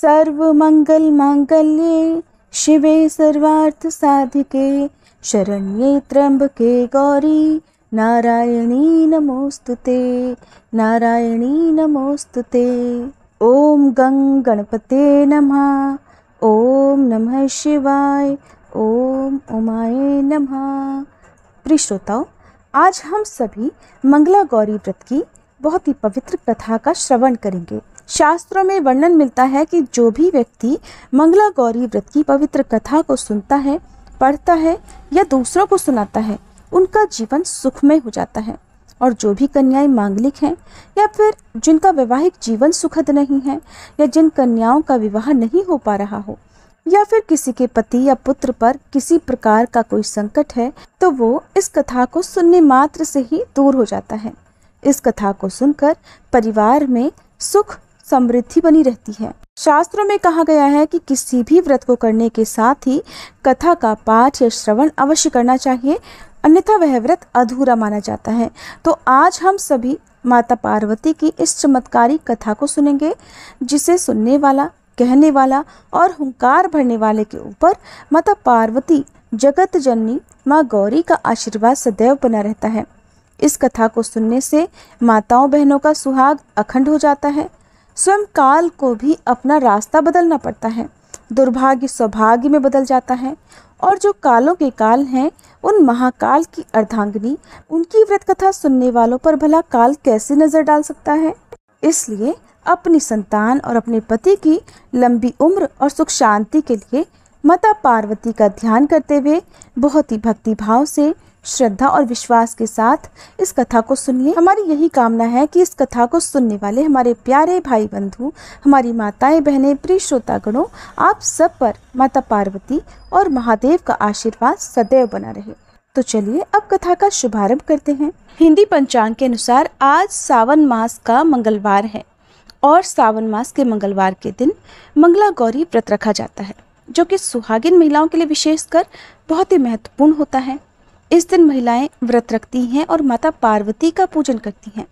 सर्व मंगल मांगल्ये शिवे साधिके शरण्ये त्र्यंबके गौरी नारायणी नमोस्तुते नारायणी नमोस्तुते ओम गं गणपते नमः ओम नमः शिवाय ओम उमाय नमः प्रिय श्रोताओं आज हम सभी मंगला गौरी व्रत की बहुत ही पवित्र कथा का श्रवण करेंगे शास्त्रों में वर्णन मिलता है कि जो भी व्यक्ति मंगला गौरी व्रत की पवित्र कथा को सुनता है पढ़ता है या दूसरों को सुनाता है उनका जीवन सुखमय हो जाता है और जो भी कन्याएं मांगलिक हैं या फिर जिनका वैवाहिक जीवन सुखद नहीं है या जिन कन्याओं का विवाह नहीं हो पा रहा हो या फिर किसी के पति या पुत्र पर किसी प्रकार का कोई संकट है तो वो इस कथा को सुनने मात्र से ही दूर हो जाता है इस कथा को सुनकर परिवार में सुख समृद्धि बनी रहती है शास्त्रों में कहा गया है कि किसी भी व्रत को करने के साथ ही कथा का पाठ या श्रवण अवश्य करना चाहिए अन्यथा वह व्रत अधूरा माना जाता है तो आज हम सभी माता पार्वती की इस चमत्कारी कथा को सुनेंगे जिसे सुनने वाला कहने वाला और हुंकार भरने वाले के ऊपर माता पार्वती जगत जननी माँ गौरी का आशीर्वाद सदैव बना रहता है इस कथा को सुनने से माताओं बहनों का सुहाग अखंड हो जाता है स्वयं काल को भी अपना रास्ता बदलना पड़ता है दुर्भाग्य सौभाग्य में बदल जाता है और जो कालों के काल हैं उन महाकाल की अर्धांगिनी उनकी व्रत कथा सुनने वालों पर भला काल कैसे नज़र डाल सकता है इसलिए अपनी संतान और अपने पति की लंबी उम्र और सुख शांति के लिए माता पार्वती का ध्यान करते हुए बहुत ही भक्ति भाव से श्रद्धा और विश्वास के साथ इस कथा को सुनिए हमारी यही कामना है कि इस कथा को सुनने वाले हमारे प्यारे भाई बंधु हमारी माताएं बहनें प्रिय श्रोतागणों आप सब पर माता पार्वती और महादेव का आशीर्वाद सदैव बना रहे तो चलिए अब कथा का शुभारंभ करते हैं हिंदी पंचांग के अनुसार आज सावन मास का मंगलवार है और सावन मास के मंगलवार के दिन मंगला गौरी व्रत रखा जाता है जो कि सुहागिन महिलाओं के लिए विशेषकर बहुत ही महत्वपूर्ण होता है इस दिन महिलाएं व्रत रखती हैं और माता पार्वती का पूजन करती हैं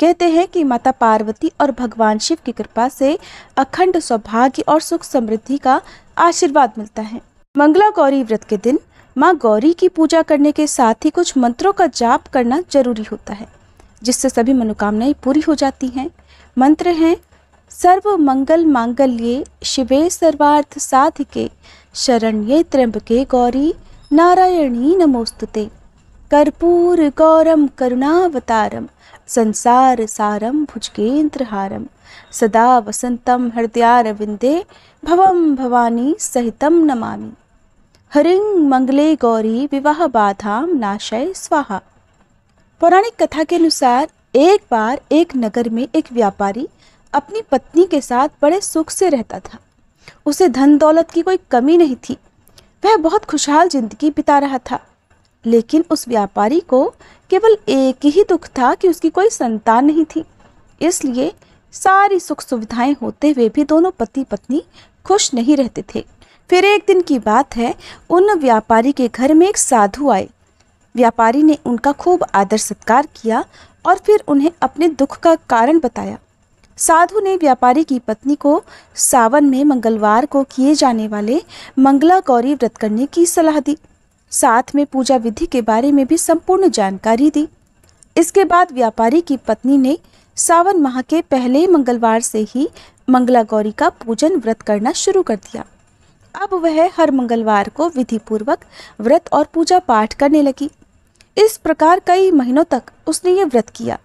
कहते हैं कि माता पार्वती और भगवान शिव की कृपा से अखंड सौभाग्य और सुख समृद्धि का आशीर्वाद मिलता है मंगला गौरी व्रत के दिन माँ गौरी की पूजा करने के साथ ही कुछ मंत्रों का जाप करना जरूरी होता है जिससे सभी मनोकामनाएं पूरी हो जाती हैं मंत्र हैं सर्व मंगल मांगल्ये शिवे सर्वार्थ साधिके शरण्ये त्र्यंबके गौरी नारायणी नमोस्तुते कर्पूर गौरम करुणावतारम संसार सारम हारम सदा वसंतम हृदयारविंदे भवम भवानी सहितम नमामि हरिं मंगले गौरी विवाह बाधाम नाशय स्वाहा पौराणिक कथा के अनुसार एक बार एक नगर में एक व्यापारी अपनी पत्नी के साथ बड़े सुख से रहता था उसे धन दौलत की कोई कमी नहीं थी वह बहुत खुशहाल जिंदगी बिता रहा था लेकिन उस व्यापारी को केवल एक ही दुख था कि उसकी कोई संतान नहीं थी इसलिए सारी सुख सुविधाएं होते हुए भी दोनों पति पत्नी खुश नहीं रहते थे फिर एक दिन की बात है उन व्यापारी के घर में एक साधु आए व्यापारी ने उनका खूब आदर सत्कार किया और फिर उन्हें अपने दुख का कारण बताया साधु ने व्यापारी की पत्नी को सावन में मंगलवार को किए जाने वाले मंगला गौरी व्रत करने की सलाह दी साथ में पूजा विधि के बारे में भी संपूर्ण जानकारी दी इसके बाद व्यापारी की पत्नी ने सावन माह के पहले मंगलवार से ही मंगला गौरी का पूजन व्रत करना शुरू कर दिया अब वह हर मंगलवार को विधिपूर्वक व्रत और पूजा पाठ करने लगी इस प्रकार कई महीनों तक उसने ये व्रत किया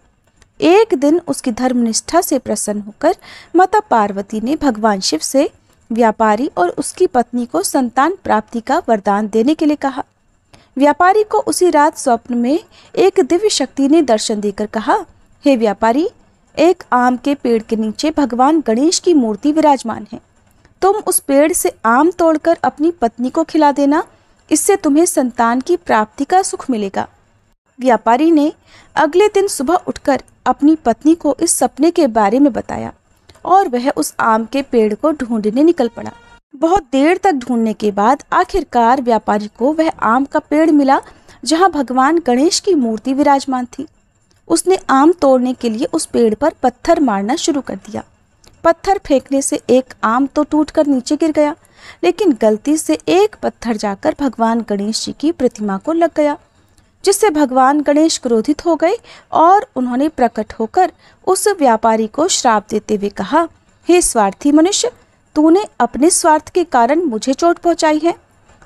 एक दिन उसकी धर्मनिष्ठा से प्रसन्न होकर माता पार्वती ने भगवान शिव से व्यापारी और उसकी पत्नी को संतान प्राप्ति का वरदान देने के लिए कहा व्यापारी को उसी रात स्वप्न में एक दिव्य शक्ति ने दर्शन देकर कहा हे व्यापारी एक आम के पेड़ के नीचे भगवान गणेश की मूर्ति विराजमान है तुम उस पेड़ से आम तोड़कर अपनी पत्नी को खिला देना इससे तुम्हें संतान की प्राप्ति का सुख मिलेगा व्यापारी ने अगले दिन सुबह उठकर अपनी पत्नी को इस सपने के बारे में बताया और वह उस आम के पेड़ को ढूंढने निकल पड़ा बहुत देर तक ढूंढने के बाद आखिरकार व्यापारी को वह आम का पेड़ मिला जहां भगवान गणेश की मूर्ति विराजमान थी उसने आम तोड़ने के लिए उस पेड़ पर पत्थर मारना शुरू कर दिया पत्थर फेंकने से एक आम तो टूटकर नीचे गिर गया लेकिन गलती से एक पत्थर जाकर भगवान गणेश जी की प्रतिमा को लग गया जिससे भगवान गणेश क्रोधित हो गए और उन्होंने प्रकट होकर उस व्यापारी को श्राप देते हुए कहा हे स्वार्थी मनुष्य तूने अपने स्वार्थ के कारण मुझे चोट पहुंचाई है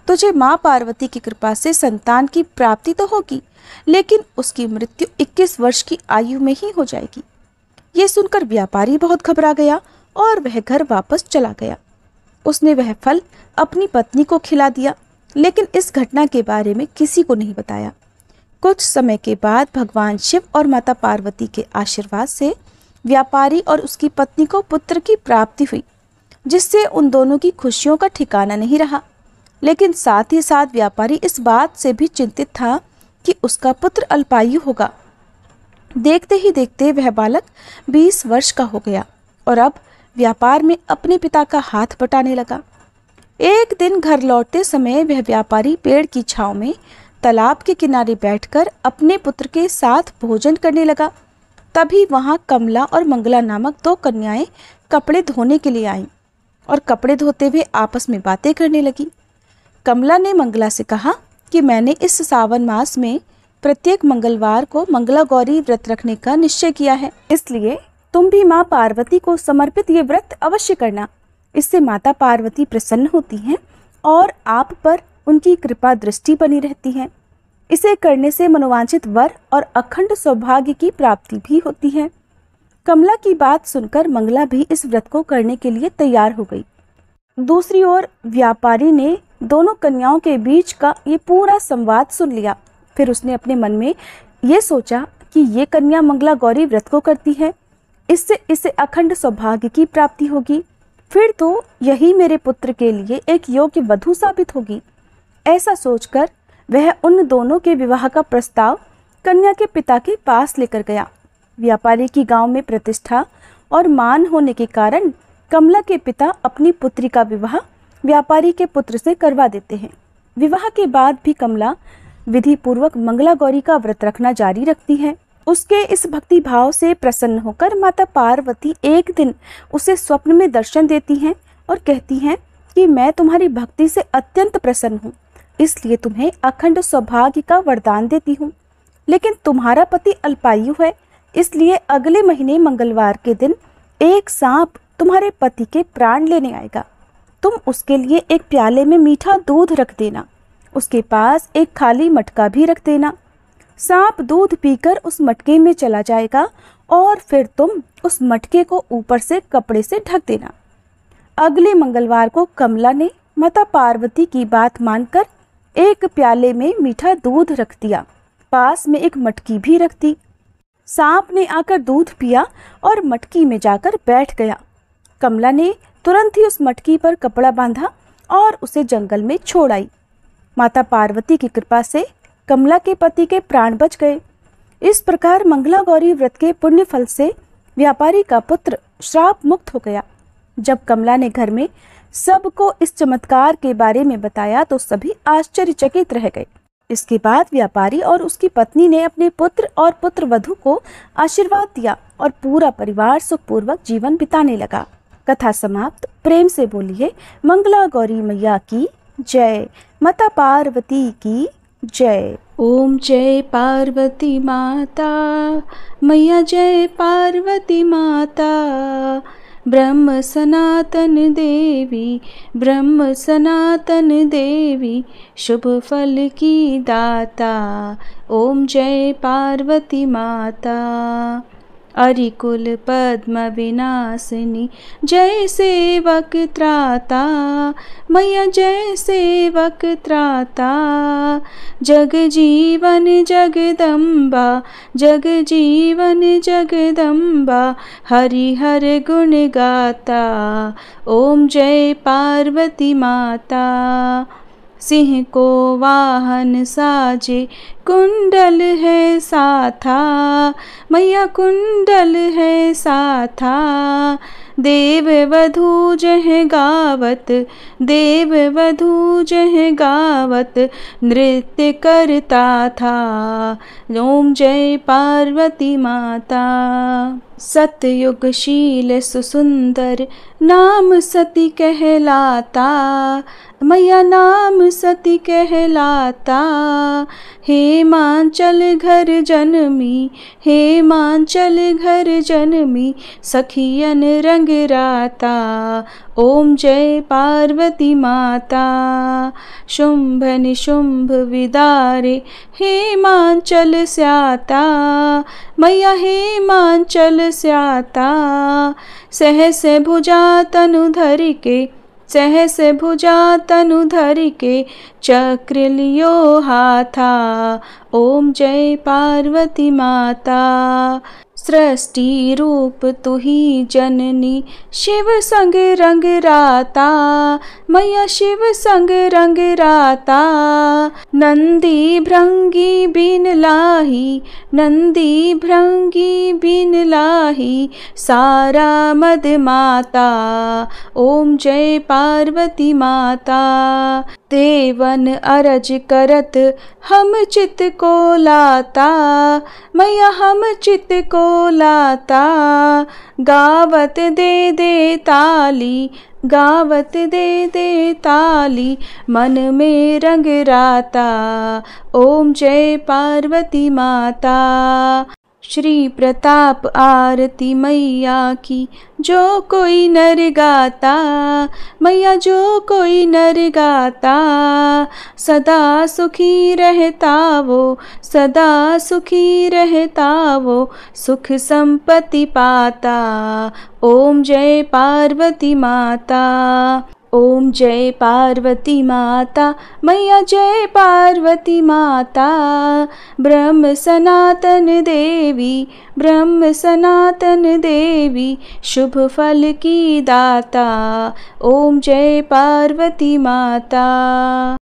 तुझे माँ पार्वती की कृपा से संतान की प्राप्ति तो होगी लेकिन उसकी मृत्यु 21 वर्ष की आयु में ही हो जाएगी ये सुनकर व्यापारी बहुत घबरा गया और वह घर वापस चला गया उसने वह फल अपनी पत्नी को खिला दिया लेकिन इस घटना के बारे में किसी को नहीं बताया कुछ समय के बाद भगवान शिव और माता पार्वती के आशीर्वाद से व्यापारी और उसकी पत्नी को पुत्र की प्राप्ति हुई जिससे उन दोनों की खुशियों का ठिकाना नहीं रहा लेकिन साथ ही साथ व्यापारी इस बात से भी चिंतित था कि उसका पुत्र अल्पायु होगा देखते ही देखते वह बालक 20 वर्ष का हो गया और अब व्यापार में अपने पिता का हाथ बटाने लगा एक दिन घर लौटते समय वह व्यापारी पेड़ की छाव में तालाब के किनारे बैठकर अपने पुत्र के साथ भोजन करने लगा तभी वहाँ कमला और मंगला नामक दो कन्याएं कपड़े धोने के लिए आईं और कपड़े धोते हुए आपस में बातें करने लगी कमला ने मंगला से कहा कि मैंने इस सावन मास में प्रत्येक मंगलवार को मंगला गौरी व्रत रखने का निश्चय किया है इसलिए तुम भी माँ पार्वती को समर्पित ये व्रत अवश्य करना इससे माता पार्वती प्रसन्न होती हैं और आप पर उनकी कृपा दृष्टि बनी रहती है इसे करने से मनोवांछित वर और अखंड सौभाग्य की प्राप्ति भी होती है कमला की बात सुनकर मंगला भी इस व्रत को करने के लिए तैयार हो गई दूसरी ओर व्यापारी ने दोनों कन्याओं के बीच का ये पूरा संवाद सुन लिया फिर उसने अपने मन में ये सोचा कि ये कन्या मंगला गौरी व्रत को करती है इससे इसे अखंड सौभाग्य की प्राप्ति होगी फिर तो यही मेरे पुत्र के लिए एक योग्य वधु साबित होगी ऐसा सोचकर वह उन दोनों के विवाह का प्रस्ताव कन्या के पिता के पास लेकर गया व्यापारी की गांव में प्रतिष्ठा और मान होने के कारण कमला के पिता अपनी पुत्री का विवाह व्यापारी के पुत्र से करवा देते हैं विवाह के बाद भी कमला विधि पूर्वक मंगला गौरी का व्रत रखना जारी रखती है उसके इस भक्ति भाव से प्रसन्न होकर माता पार्वती एक दिन उसे स्वप्न में दर्शन देती हैं और कहती हैं कि मैं तुम्हारी भक्ति से अत्यंत प्रसन्न हूँ इसलिए तुम्हें अखंड सौभाग्य का वरदान देती हूँ लेकिन तुम्हारा पति अल्पायु है इसलिए अगले महीने मंगलवार के दिन एक सांप तुम्हारे पति के प्राण लेने आएगा तुम उसके लिए एक प्याले में मीठा दूध रख देना उसके पास एक खाली मटका भी रख देना सांप दूध पीकर उस मटके में चला जाएगा और फिर तुम उस मटके को ऊपर से कपड़े से ढक देना अगले मंगलवार को कमला ने माता पार्वती की बात मानकर एक प्याले में मीठा दूध रख दिया पास में एक मटकी भी रख दी सांप ने आकर दूध पिया और मटकी में जाकर बैठ गया कमला ने तुरंत ही उस मटकी पर कपड़ा बांधा और उसे जंगल में छोड़ आई माता पार्वती की कृपा से कमला के पति के प्राण बच गए इस प्रकार मंगला गौरी व्रत के पुण्य फल से व्यापारी का पुत्र श्राप मुक्त हो गया जब कमला ने घर में सबको इस चमत्कार के बारे में बताया तो सभी आश्चर्यचकित रह गए इसके बाद व्यापारी और उसकी पत्नी ने अपने पुत्र और पुत्र वधु को आशीर्वाद दिया और पूरा परिवार सुखपूर्वक जीवन बिताने लगा कथा समाप्त प्रेम से बोलिए मंगला गौरी मैया की जय माता पार्वती की जय ओम जय पार्वती माता मैया जय पार्वती माता ब्रह्म सनातन देवी ब्रह्म सनातन देवी शुभ फल की दाता ओम जय पार्वती माता अरिकुल कुल पद्मविनाशिनि जय सेवक त्राता जय सेवक त्राता जगजीवन जगदम्बा जगजीवन जगदम्बा हरि गुण गाता ओम जय पार्वती माता सिंह को वाहन साजे कुंडल है साथा मैया कुंडल है साथा देव वधू जह गावत देव वधू जह गावत नृत्य करता था ओम जय पार्वती माता सतयुगशील सुसुंदर नाम सती कहलाता मैया नाम सती कहलाता हे मांचल घर जनमी मांचल घर जनमी सखियन रंग राता ओम जय पार्वती माता शुंभ निशुंभ विदारे हे मांचल स्याता मैया हे मांचल स्याता सहस भुजा तनु धर के सहस भुजा तनु धर के चक्र लियो हाथा ओम जय पार्वती माता सृष्टि रूप तुह जननी शिव संग रंग राता मैया शिव संग रंग राता नंदी भृंगी बिन लाही नंदी भ्रंगी बिन लाही सारा मद माता ओम जय पार्वती माता देवन अरज करत हम चित को लाता मैया हम चित को बोलाता गावत दे दे ताली गावत दे दे ताली मन में रंग राता ओम जय पार्वती माता श्री प्रताप आरती मैया की जो कोई नर गाता मैया जो कोई नर गाता सदा सुखी रहता वो सदा सुखी रहता वो सुख संपत्ति पाता ओम जय पार्वती माता ओम जय पार्वती माता मैया जय पार्वती माता ब्रह्म सनातन देवी ब्रह्म सनातन देवी शुभ फल की दाता ओम जय पार्वती माता